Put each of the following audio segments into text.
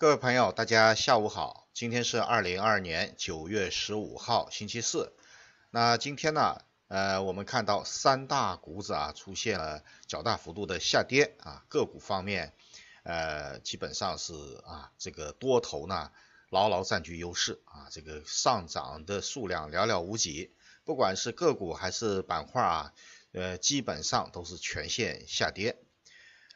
各位朋友，大家下午好。今天是二零二二年九月十五号，星期四。那今天呢，呃，我们看到三大股指啊出现了较大幅度的下跌啊。个股方面，呃，基本上是啊，这个多头呢牢牢占据优势啊，这个上涨的数量寥寥无几。不管是个股还是板块啊，呃，基本上都是全线下跌。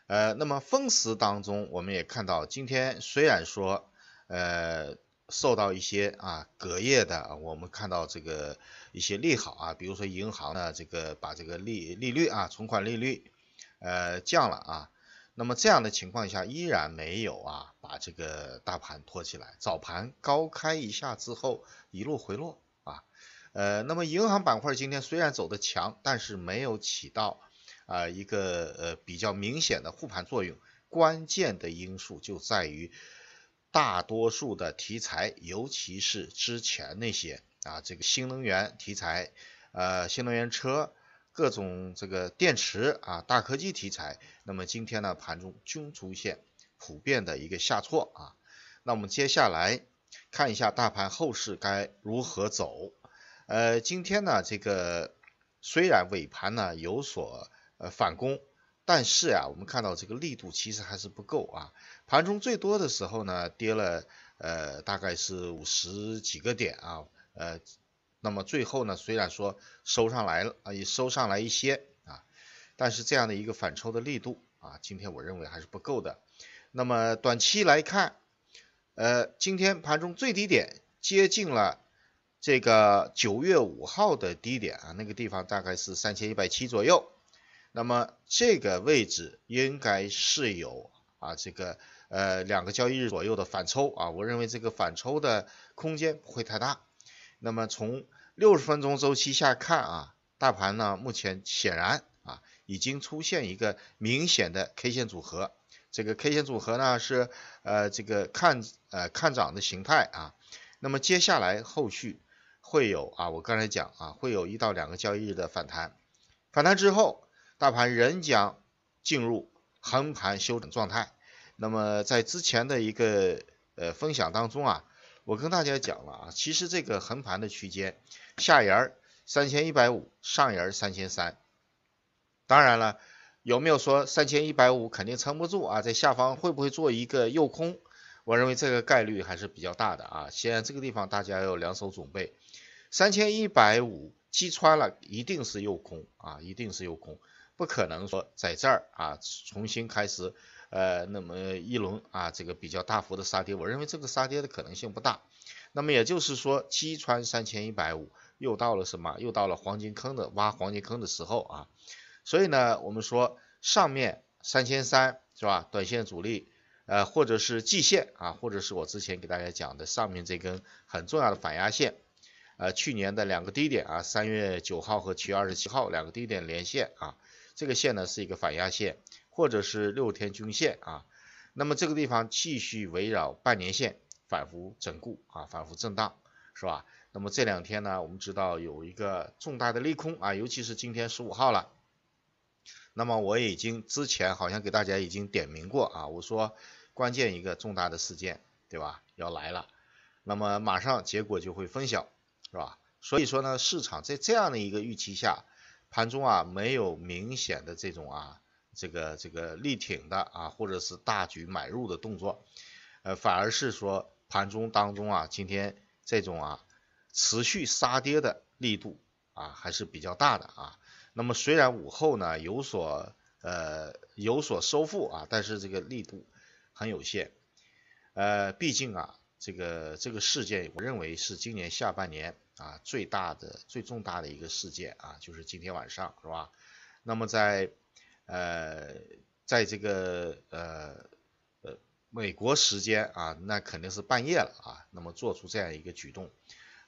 呃，那么分时当中，我们也看到，今天虽然说，呃，受到一些啊隔夜的，我们看到这个一些利好啊，比如说银行呢，这个把这个利利率啊，存款利率，呃，降了啊，那么这样的情况下，依然没有啊，把这个大盘托起来，早盘高开一下之后，一路回落啊，呃，那么银行板块今天虽然走的强，但是没有起到。啊，一个呃比较明显的护盘作用，关键的因素就在于大多数的题材，尤其是之前那些啊，这个新能源题材，呃，新能源车，各种这个电池啊，大科技题材，那么今天呢，盘中均出现普遍的一个下挫啊。那我们接下来看一下大盘后市该如何走？呃，今天呢，这个虽然尾盘呢有所呃，反攻，但是呀，我们看到这个力度其实还是不够啊。盘中最多的时候呢，跌了呃，大概是五十几个点啊。呃，那么最后呢，虽然说收上来了啊，也收上来一些啊，但是这样的一个反抽的力度啊，今天我认为还是不够的。那么短期来看，呃，今天盘中最低点接近了这个九月五号的低点啊，那个地方大概是三千一百七左右。那么这个位置应该是有啊这个呃两个交易日左右的反抽啊，我认为这个反抽的空间不会太大。那么从六十分钟周期下看啊，大盘呢目前显然啊已经出现一个明显的 K 线组合，这个 K 线组合呢是呃这个看呃看涨的形态啊。那么接下来后续会有啊我刚才讲啊会有一到两个交易日的反弹，反弹之后。大盘仍将进入横盘休整状态。那么，在之前的一个呃分享当中啊，我跟大家讲了啊，其实这个横盘的区间下沿三千一百五，上沿三千三。当然了，有没有说三千一百五肯定撑不住啊？在下方会不会做一个诱空？我认为这个概率还是比较大的啊。先这个地方大家要两手准备。三千一百五击穿了，一定是诱空啊，一定是诱空。不可能说在这儿啊重新开始，呃那么一轮啊这个比较大幅的杀跌，我认为这个杀跌的可能性不大。那么也就是说击穿三千一百五，又到了什么？又到了黄金坑的挖黄金坑的时候啊。所以呢，我们说上面三千三是吧，短线阻力呃或者是季线啊，或者是我之前给大家讲的上面这根很重要的反压线呃，去年的两个低点啊，三月九号和七月二十七号两个低点连线啊。这个线呢是一个反压线，或者是六天均线啊，那么这个地方继续围绕半年线反复整固啊，反复震荡，是吧？那么这两天呢，我们知道有一个重大的利空啊，尤其是今天十五号了，那么我已经之前好像给大家已经点名过啊，我说关键一个重大的事件，对吧？要来了，那么马上结果就会分享，是吧？所以说呢，市场在这样的一个预期下。盘中啊，没有明显的这种啊，这个这个力挺的啊，或者是大举买入的动作，呃，反而是说盘中当中啊，今天这种啊，持续杀跌的力度啊，还是比较大的啊。那么虽然午后呢有所呃有所收复啊，但是这个力度很有限，呃，毕竟啊，这个这个事件我认为是今年下半年。啊，最大的、最重大的一个事件啊，就是今天晚上是吧？那么在呃，在这个呃呃美国时间啊，那肯定是半夜了啊。那么做出这样一个举动，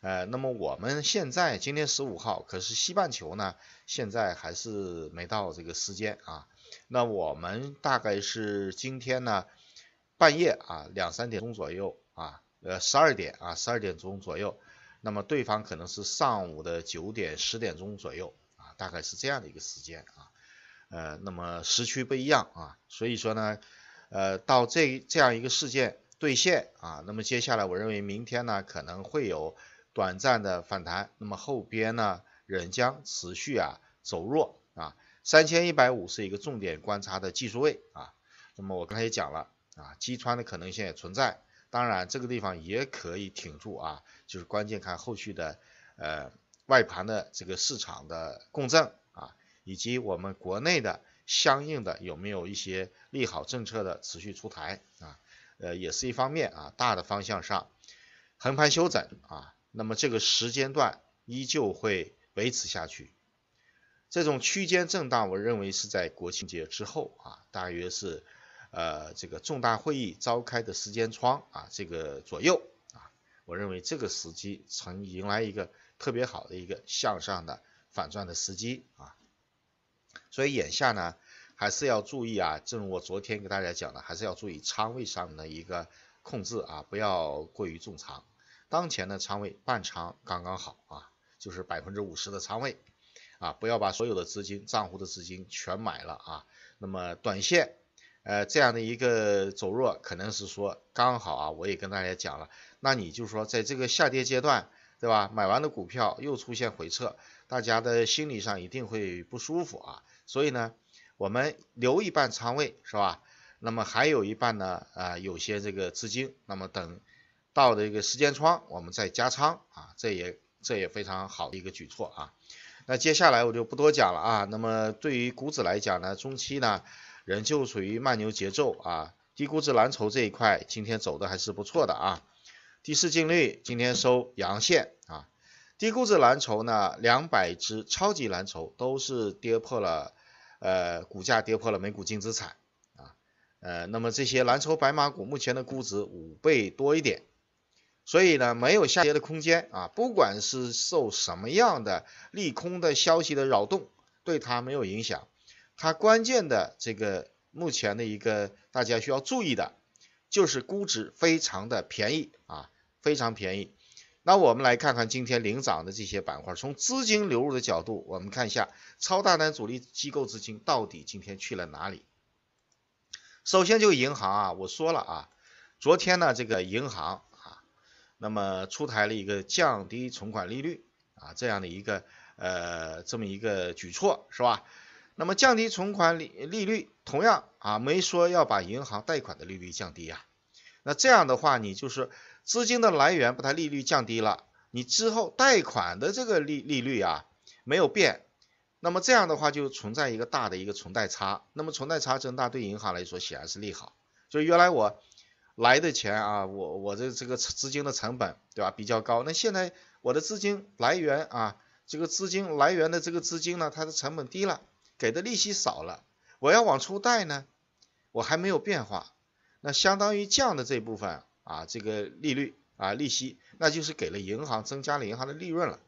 呃，那么我们现在今天十五号，可是西半球呢，现在还是没到这个时间啊。那我们大概是今天呢半夜啊，两三点钟左右啊，呃，十二点啊，十二点钟左右。那么对方可能是上午的九点十点钟左右啊，大概是这样的一个时间啊，呃，那么时区不一样啊，所以说呢，呃，到这这样一个事件兑现啊，那么接下来我认为明天呢可能会有短暂的反弹，那么后边呢仍将持续啊走弱啊，三千一百五是一个重点观察的技术位啊，那么我刚才也讲了啊，击穿的可能性也存在，当然这个地方也可以挺住啊。就是关键看后续的，呃，外盘的这个市场的共振啊，以及我们国内的相应的有没有一些利好政策的持续出台啊，呃，也是一方面啊，大的方向上横盘休整啊，那么这个时间段依旧会维持下去，这种区间震荡，我认为是在国庆节之后啊，大约是呃这个重大会议召开的时间窗啊这个左右。我认为这个时机曾迎来一个特别好的一个向上的反转的时机啊，所以眼下呢还是要注意啊，正如我昨天给大家讲的，还是要注意仓位上的一个控制啊，不要过于重仓。当前的仓位半仓刚刚好啊，就是百分之五十的仓位啊，不要把所有的资金账户的资金全买了啊。那么短线呃这样的一个走弱，可能是说刚好啊，我也跟大家讲了。那你就说，在这个下跌阶段，对吧？买完的股票又出现回撤，大家的心理上一定会不舒服啊。所以呢，我们留一半仓位，是吧？那么还有一半呢，啊，有些这个资金，那么等到这个时间窗，我们再加仓啊，这也这也非常好的一个举措啊。那接下来我就不多讲了啊。那么对于股指来讲呢，中期呢仍旧属于慢牛节奏啊。低估值蓝筹这一块，今天走的还是不错的啊。第四净率今天收阳线啊，低估值蓝筹呢，两百只超级蓝筹都是跌破了，呃，股价跌破了每股净资产啊，呃，那么这些蓝筹白马股目前的估值五倍多一点，所以呢，没有下跌的空间啊，不管是受什么样的利空的消息的扰动，对它没有影响，它关键的这个目前的一个大家需要注意的，就是估值非常的便宜啊。非常便宜。那我们来看看今天领涨的这些板块，从资金流入的角度，我们看一下超大单主力机构资金到底今天去了哪里。首先就银行啊，我说了啊，昨天呢这个银行啊，那么出台了一个降低存款利率啊这样的一个呃这么一个举措是吧？那么降低存款利利率，同样啊没说要把银行贷款的利率降低呀。那这样的话你就是。资金的来源把它利率降低了，你之后贷款的这个利利率啊没有变，那么这样的话就存在一个大的一个存贷差，那么存贷差增大对银行来说显然是利好。就原来我来的钱啊，我我的这个资金的成本对吧比较高，那现在我的资金来源啊，这个资金来源的这个资金呢它的成本低了，给的利息少了，我要往出贷呢，我还没有变化，那相当于降的这部分。啊，这个利率啊，利息，那就是给了银行增加了银行的利润了，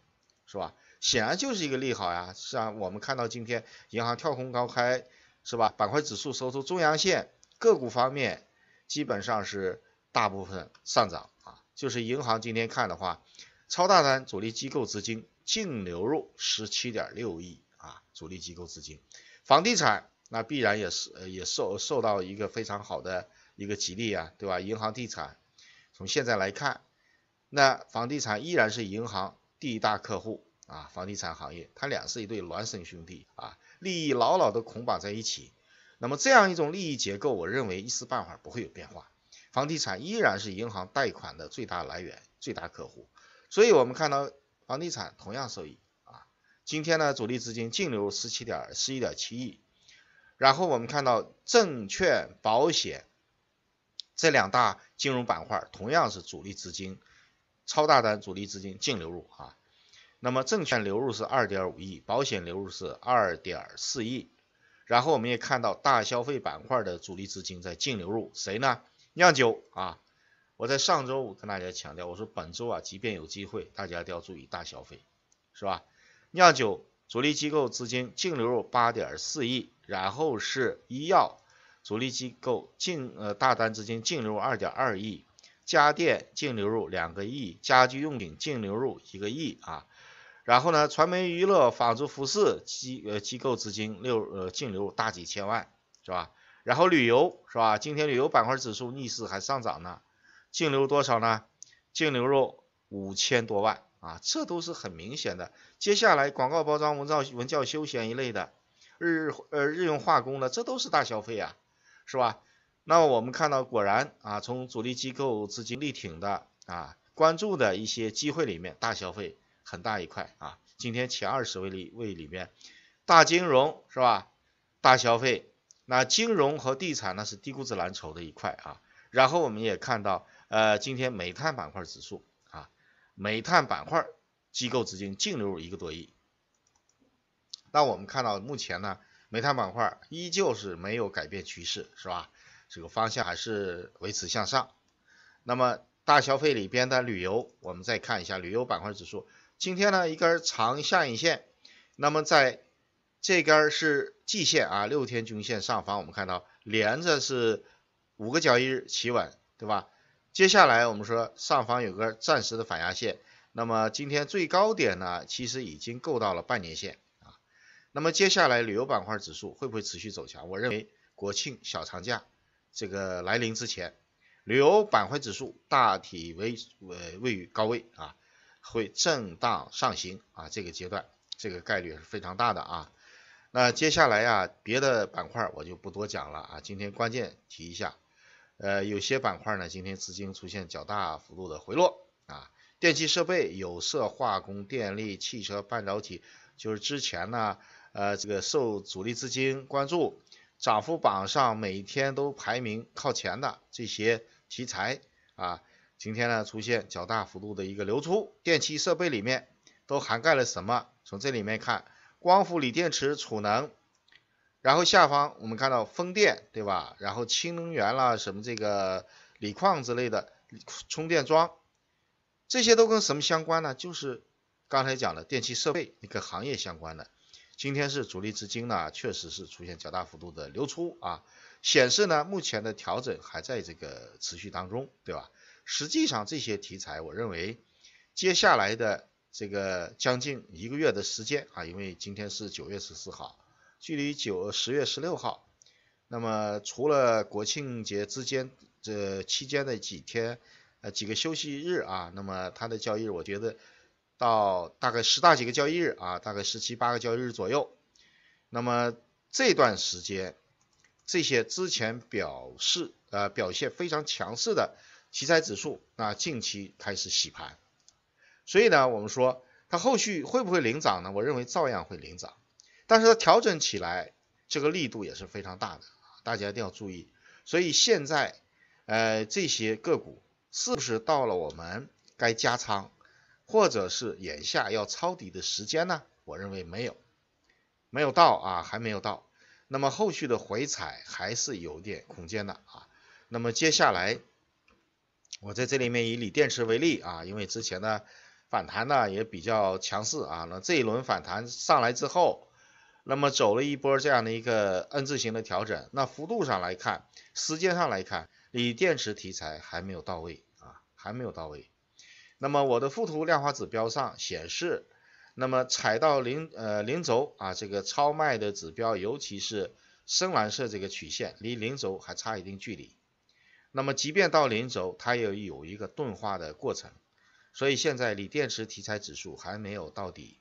是吧？显然就是一个利好呀。像我们看到今天银行跳空高开，是吧？板块指数收出中阳线，个股方面基本上是大部分上涨啊。就是银行今天看的话，超大单主力机构资金净流入十七点六亿啊，主力机构资金，房地产那必然也是也受受到一个非常好的一个激励啊，对吧？银行地产。从现在来看，那房地产依然是银行第一大客户啊，房地产行业它俩是一对孪生兄弟啊，利益牢牢的捆绑在一起。那么这样一种利益结构，我认为一时半会儿不会有变化。房地产依然是银行贷款的最大来源、最大客户，所以我们看到房地产同样受益啊。今天呢，主力资金净流十七点十一点七亿，然后我们看到证券、保险这两大。金融板块同样是主力资金超大单主力资金净流入啊，那么证券流入是二点五亿，保险流入是二点四亿，然后我们也看到大消费板块的主力资金在净流入，谁呢？酿酒啊，我在上周五跟大家强调，我说本周啊，即便有机会，大家都要注意大消费，是吧？酿酒主力机构资金净流入八点四亿，然后是医药。主力机构净呃大单资金净流入二点二亿，家电净流入两个亿，家居用品净流入一个亿啊，然后呢，传媒娱乐、纺织服饰机呃机构资金六呃净流入大几千万是吧？然后旅游是吧？今天旅游板块指数逆势还上涨呢，净流入多少呢？净流入五千多万啊，这都是很明显的。接下来广告包装、文教文教休闲一类的，日呃日用化工的，这都是大消费啊。是吧？那我们看到，果然啊，从主力机构资金力挺的啊，关注的一些机会里面，大消费很大一块啊。今天前二十位里位里面，大金融是吧？大消费，那金融和地产呢是低估值蓝筹的一块啊。然后我们也看到，呃，今天煤炭板块指数啊，煤炭板块机构资金净流入一个多亿。那我们看到目前呢？煤炭板块依旧是没有改变趋势，是吧？这个方向还是维持向上。那么大消费里边的旅游，我们再看一下旅游板块指数。今天呢一根长下影线，那么在这根是季线啊，六天均线上方，我们看到连着是五个交易日企稳，对吧？接下来我们说上方有个暂时的反压线，那么今天最高点呢，其实已经够到了半年线。那么接下来旅游板块指数会不会持续走强？我认为国庆小长假这个来临之前，旅游板块指数大体为呃位于高位啊，会震荡上行啊，这个阶段这个概率是非常大的啊。那接下来啊，别的板块我就不多讲了啊。今天关键提一下，呃，有些板块呢，今天资金出现较大幅度的回落啊，电气设备、有色化工、电力、汽车、半导体，就是之前呢。呃，这个受主力资金关注，涨幅榜上每天都排名靠前的这些题材啊，今天呢出现较大幅度的一个流出，电气设备里面都涵盖了什么？从这里面看，光伏、锂电池、储能，然后下方我们看到风电，对吧？然后氢能源啦，什么这个锂矿之类的充电桩，这些都跟什么相关呢？就是刚才讲的电气设备，你跟行业相关的。今天是主力资金呢，确实是出现较大幅度的流出啊，显示呢目前的调整还在这个持续当中，对吧？实际上这些题材，我认为接下来的这个将近一个月的时间啊，因为今天是九月十四号，距离九十月十六号，那么除了国庆节之间这期间的几天，呃几个休息日啊，那么它的交易日，我觉得。到大概十大几个交易日啊，大概十七八个交易日左右。那么这段时间，这些之前表示呃表现非常强势的题材指数，那近期开始洗盘。所以呢，我们说它后续会不会领涨呢？我认为照样会领涨，但是它调整起来这个力度也是非常大的大家一定要注意。所以现在，呃，这些个股是不是到了我们该加仓？或者是眼下要抄底的时间呢？我认为没有，没有到啊，还没有到。那么后续的回踩还是有点空间的啊。那么接下来，我在这里面以锂电池为例啊，因为之前呢反弹呢也比较强势啊。那这一轮反弹上来之后，那么走了一波这样的一个 N 字形的调整，那幅度上来看，时间上来看，锂电池题材还没有到位啊，还没有到位。那么我的附图量化指标上显示，那么踩到零呃零轴啊，这个超卖的指标，尤其是深蓝色这个曲线离零轴还差一定距离。那么即便到零轴，它也有一个钝化的过程。所以现在锂电池题材指数还没有到底，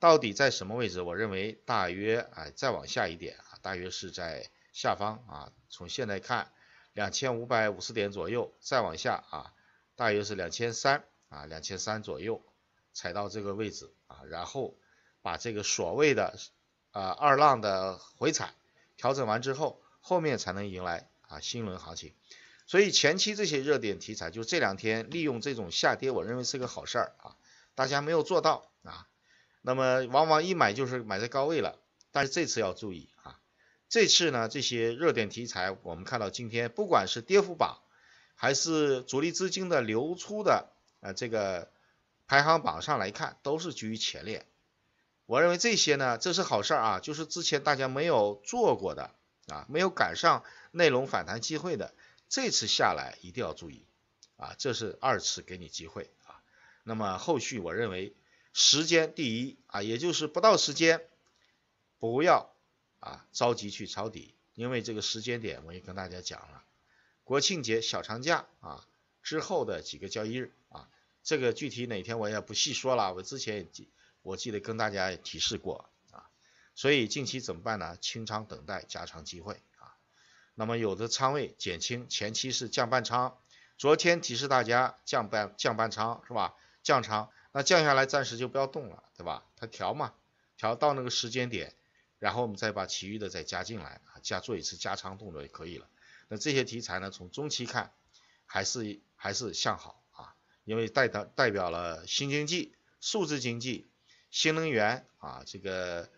到底在什么位置？我认为大约哎再往下一点啊，大约是在下方啊。从现在看，两千五百五十点左右，再往下啊，大约是两千三。啊，两千三左右踩到这个位置啊，然后把这个所谓的啊二浪的回踩调整完之后，后面才能迎来啊新一轮行情。所以前期这些热点题材，就这两天利用这种下跌，我认为是个好事儿啊，大家没有做到啊，那么往往一买就是买在高位了。但是这次要注意啊，这次呢这些热点题材，我们看到今天不管是跌幅榜，还是主力资金的流出的。呃，这个排行榜上来看，都是居于前列。我认为这些呢，这是好事儿啊，就是之前大家没有做过的啊，没有赶上内容反弹机会的，这次下来一定要注意啊，这是二次给你机会啊。那么后续我认为时间第一啊，也就是不到时间，不要啊着急去抄底，因为这个时间点我也跟大家讲了，国庆节小长假啊之后的几个交易日。这个具体哪天我也不细说了，我之前也记，我记得跟大家也提示过啊，所以近期怎么办呢？清仓等待加仓机会啊，那么有的仓位减轻，前期是降半仓，昨天提示大家降半降半仓是吧？降仓，那降下来暂时就不要动了，对吧？它调嘛，调到那个时间点，然后我们再把其余的再加进来啊，加做一次加仓动作就可以了。那这些题材呢，从中期看还是还是向好。因为代表代表了新经济、数字经济、新能源啊，这个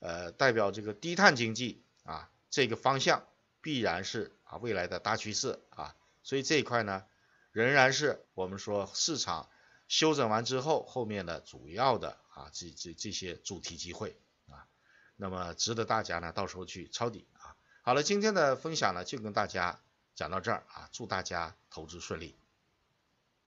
呃代表这个低碳经济啊这个方向，必然是啊未来的大趋势啊，所以这一块呢仍然是我们说市场修整完之后，后面的主要的啊这这这些主题机会啊，那么值得大家呢到时候去抄底啊。好了，今天的分享呢就跟大家讲到这儿啊，祝大家投资顺利。